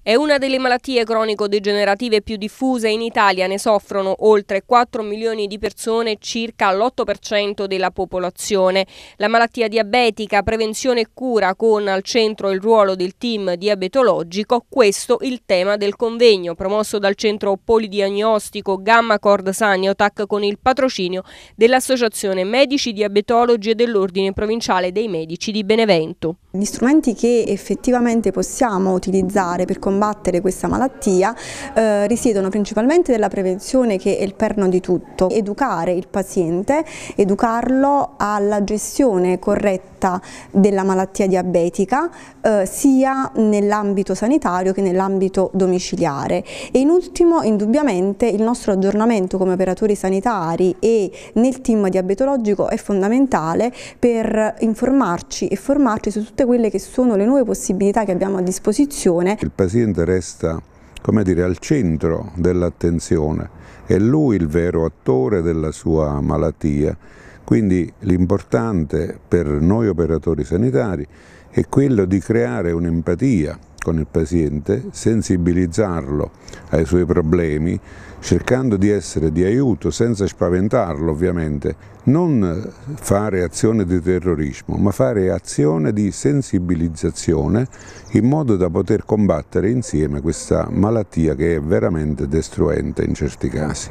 È una delle malattie cronico-degenerative più diffuse in Italia, ne soffrono oltre 4 milioni di persone, circa l'8% della popolazione. La malattia diabetica, prevenzione e cura con al centro il ruolo del team diabetologico, questo il tema del convegno promosso dal centro polidiagnostico Gamma Cord Saniotac con il patrocinio dell'Associazione Medici Diabetologi e dell'Ordine Provinciale dei Medici di Benevento. Gli strumenti che effettivamente possiamo utilizzare per combattere questa malattia eh, risiedono principalmente nella prevenzione che è il perno di tutto, educare il paziente, educarlo alla gestione corretta della malattia diabetica eh, sia nell'ambito sanitario che nell'ambito domiciliare e in ultimo indubbiamente il nostro aggiornamento come operatori sanitari e nel team diabetologico è fondamentale per informarci e formarci su tutte quelle che sono le nuove possibilità che abbiamo a disposizione paziente resta come dire, al centro dell'attenzione, è lui il vero attore della sua malattia. Quindi l'importante per noi operatori sanitari è quello di creare un'empatia con il paziente, sensibilizzarlo ai suoi problemi, cercando di essere di aiuto senza spaventarlo ovviamente, non fare azione di terrorismo, ma fare azione di sensibilizzazione in modo da poter combattere insieme questa malattia che è veramente destruente in certi casi.